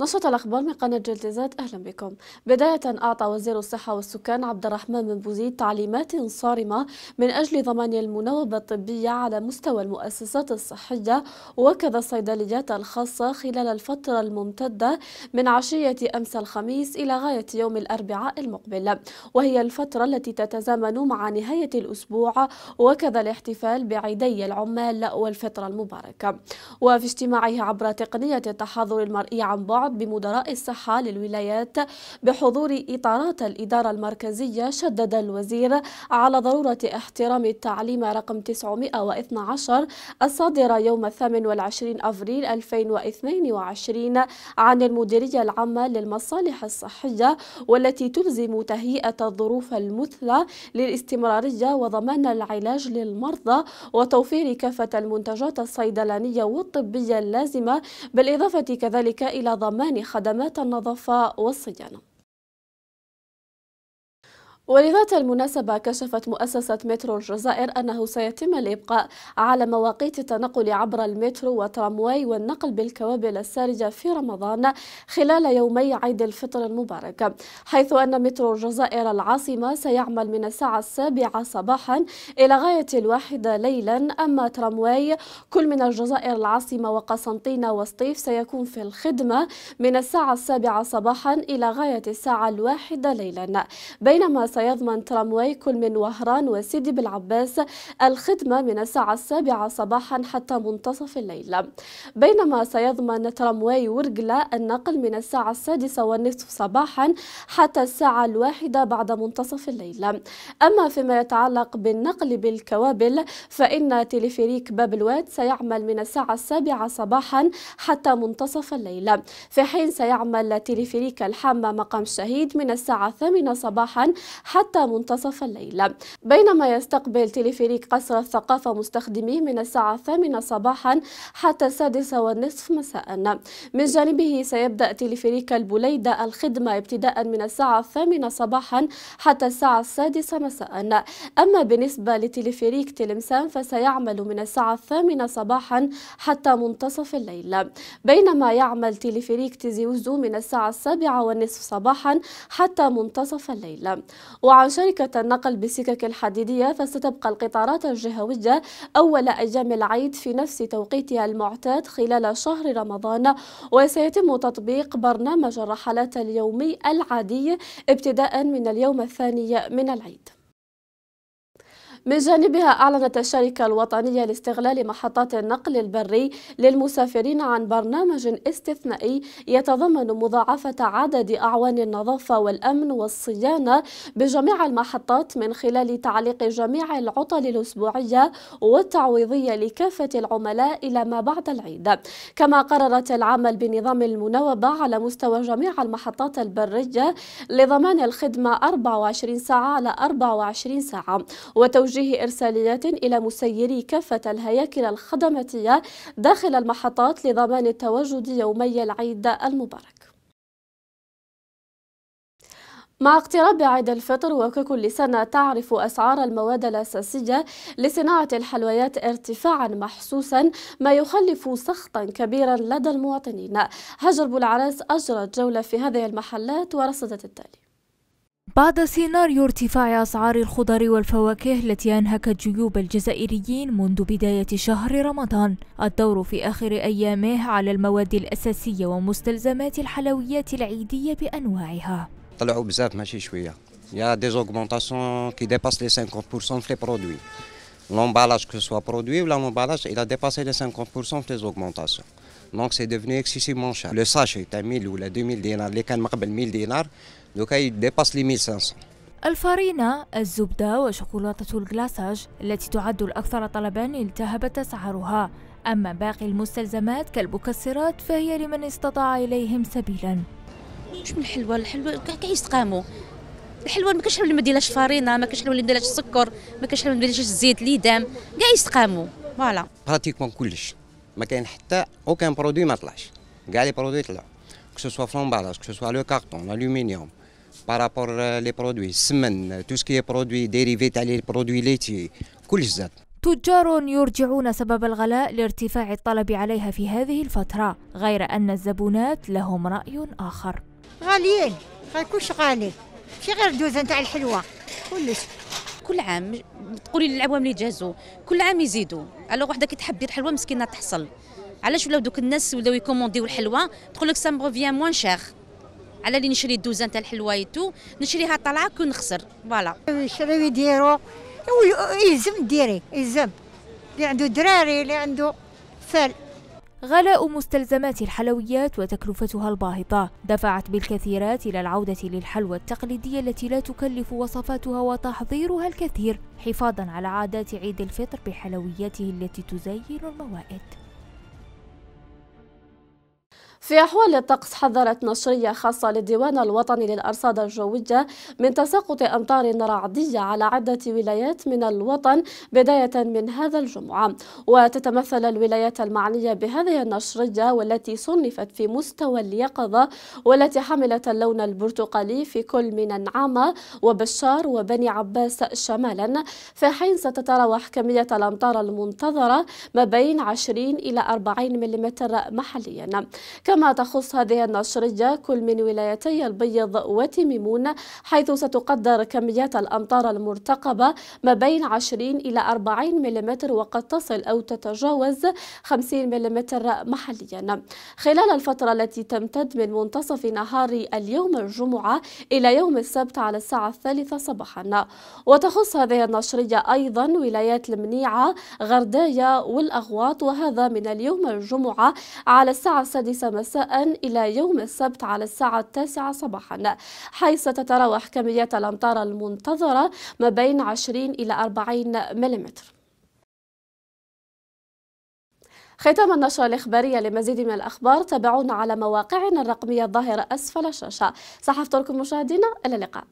نشرة الأخبار من قناة جلتزات أهلا بكم بداية أعطى وزير الصحة والسكان عبد الرحمن بن بوزيد تعليمات صارمة من أجل ضمان المناوبة الطبية على مستوى المؤسسات الصحية وكذا الصيدليات الخاصة خلال الفترة الممتدة من عشية أمس الخميس إلى غاية يوم الأربعاء المقبل وهي الفترة التي تتزامن مع نهاية الأسبوع وكذا الاحتفال بعيدي العمال والفترة المباركة وفي اجتماعه عبر تقنية التحاضر المرئي عن بعد التوعد بمدراء الصحة للولايات بحضور إطارات الإدارة المركزية شدد الوزير على ضرورة احترام التعليم رقم 912 الصادر يوم 28 أفريل 2022 عن المديرية العامة للمصالح الصحية والتي تلزم تهيئة الظروف المثلى للاستمرارية وضمان العلاج للمرضى وتوفير كافة المنتجات الصيدلانية والطبية اللازمة بالإضافة كذلك إلى ضمان ضمان خدمات النظافة والصيانة ولذات المناسبة كشفت مؤسسة مترو الجزائر أنه سيتم الإبقاء على مواقيت التنقل عبر المترو وترامواي والنقل بالكوابل السارجة في رمضان خلال يومي عيد الفطر المبارك حيث أن مترو الجزائر العاصمة سيعمل من الساعة السابعة صباحا إلى غاية الواحدة ليلا أما ترامواي كل من الجزائر العاصمة وقسنطينة وسطيف سيكون في الخدمة من الساعة السابعة صباحا إلى غاية الساعة الواحدة ليلا بينما سيضمن ترامواي كل من وهران وسيدي بالعباس الخدمة من الساعة السابعة صباحا حتى منتصف الليل بينما سيضمن ترامواي ورقلة النقل من الساعة السادسة والنصف صباحا حتى الساعة الواحدة بعد منتصف الليل أما فيما يتعلق بالنقل بالكوابل فإن تليفريك باب الواد سيعمل من الساعة السابعة صباحا حتى منتصف الليل في حين سيعمل تليفريك الحامة مقام الشهيد من الساعة الثامنة صباحا حتى منتصف الليل بينما يستقبل تليفريك قصر الثقافة مستخدميه من الساعة الثامنة صباحا حتى السادسة والنصف مساء من جانبه سيبدأ تليفريك البليدة الخدمة ابتداء من الساعة الثامنة صباحا حتى الساعة السادسة مساء أما بالنسبة لتليفريك تلمسان فسيعمل من الساعة الثامنة صباحا حتى منتصف الليل بينما يعمل تليفريك تيزيوزو من الساعة السابعة والنصف صباحا حتى منتصف الليل وعن شركة النقل بالسكك الحديدية فستبقى القطارات الجهوية أول أيام العيد في نفس توقيتها المعتاد خلال شهر رمضان وسيتم تطبيق برنامج الرحلات اليومي العادي ابتداء من اليوم الثاني من العيد من جانبها أعلنت الشركة الوطنية لاستغلال محطات النقل البري للمسافرين عن برنامج استثنائي يتضمن مضاعفة عدد أعوان النظافة والأمن والصيانة بجميع المحطات من خلال تعليق جميع العطل الأسبوعية والتعويضية لكافة العملاء إلى ما بعد العيد كما قررت العمل بنظام المناوبة على مستوى جميع المحطات البرية لضمان الخدمة 24 ساعة على 24 ساعة وتوجيه توجيه إرساليات إلى مسيري كافة الهياكل الخدماتية داخل المحطات لضمان التواجد يومي العيد المبارك مع اقتراب عيد الفطر وككل سنة تعرف أسعار المواد الأساسية لصناعة الحلويات ارتفاعا محسوسا ما يخلف سخطا كبيرا لدى المواطنين هجر بولعراس أجرت جولة في هذه المحلات ورصدت التالي بعد سيناريو ارتفاع أسعار الخضر والفواكه التي أنهكت جيوب الجزائريين منذ بداية شهر رمضان الدور في آخر أيامه على المواد الأساسية ومستلزمات الحلويات العيدية بأنواعها طلعوا بزاف ماشي شوية يا دي زوغمونطاسيون كي ديباس لي 50% في لي برودوي لومبالاج كو سوا برودوي ولا لومبالاج إلا ديباسي لي 50% في لي زوغمونطاسيون دونك سي دوفني اكسيسيفمون شار لو ساشي تاع 1000 ولا 2000 دينار اللي كان مقبل 1000 دينار دوكا يديباس لي 1500 الفارينة، الزبدة وشوكولاتة الجلاساج التي تعد الأكثر طلبا التهبت أسعارها أما باقي المستلزمات كالمكسرات فهي لمن استطاع إليهم سبيلا مش من الحلوى الحلوى يستقاموا الحلوى ما كاش حلوى ما ديرلاش فارينه ما كاش حلوى ما ديرلاش السكر ما كاش حلوى ما ديرلاش الزيت اللي كاع يستقاموا فوالا براتيكمون كلش ما كاين حتى اوكان برودوي ما طلعش كاع لي برودوي طلعوا كو سوا فلومبالاج كو سوا لو كارطون الالومنيوم بارابور لي برودوي السمن تو سكي برودوي ديريفي تاع لي برودوي ليتي كلش زاد تجار يرجعون سبب الغلاء لارتفاع الطلب عليها في هذه الفترة غير أن الزبونات لهم رأي آخر غاليين كلش غالي ماشي غير دوزة نتاع الحلوة كلش كل عام تقولي للعوام اللي جازوا كل عام يزيدوا على وحده كي تحب دير حلوه مسكينه تحصل علاش ولاو دوك الناس ولاو يكومونديو الحلوه تقول لك سام فيا موان شير على اللي نشري الدوزان تاع الحلوه تو نشريها طالعه كون نخسر فوالا يشريو يديروا يلزم ديري يلزم اللي عنده دراري اللي عنده فال غلاء مستلزمات الحلويات وتكلفتها الباهظة دفعت بالكثيرات إلى العودة للحلوى التقليدية التي لا تكلف وصفاتها وتحضيرها الكثير حفاظا على عادات عيد الفطر بحلوياته التي تزين الموائد في أحوال الطقس حذرت نشرية خاصة للديوان الوطني للأرصاد الجوية من تساقط أمطار رعدية على عدة ولايات من الوطن بداية من هذا الجمعة وتتمثل الولايات المعنية بهذه النشرية والتي صنفت في مستوى اليقظة والتي حملت اللون البرتقالي في كل من النعامة وبشار وبني عباس شمالا في حين ستتراوح كمية الأمطار المنتظرة ما بين 20 إلى 40 ملم محليا كما تخص هذه النشرية كل من ولايتي البيض وتميمون حيث ستقدر كميات الأمطار المرتقبة ما بين 20 إلى 40 ملم وقد تصل أو تتجاوز 50 ملم محليا خلال الفترة التي تمتد من منتصف نهار اليوم الجمعة إلى يوم السبت على الساعة الثالثة صباحا وتخص هذه النشرية أيضا ولايات المنيعة غردايا والأغواط وهذا من اليوم الجمعة على الساعة السادسة مساء مساء إلى يوم السبت على الساعة التاسعة صباحا حيث تتراوح كميات الأمطار المنتظرة ما بين 20 إلى 40 ملم ختام النشرة الإخبارية لمزيد من الأخبار تابعونا على مواقعنا الرقمية الظاهرة أسفل الشاشة صحفت لكم مشاهدينا إلى اللقاء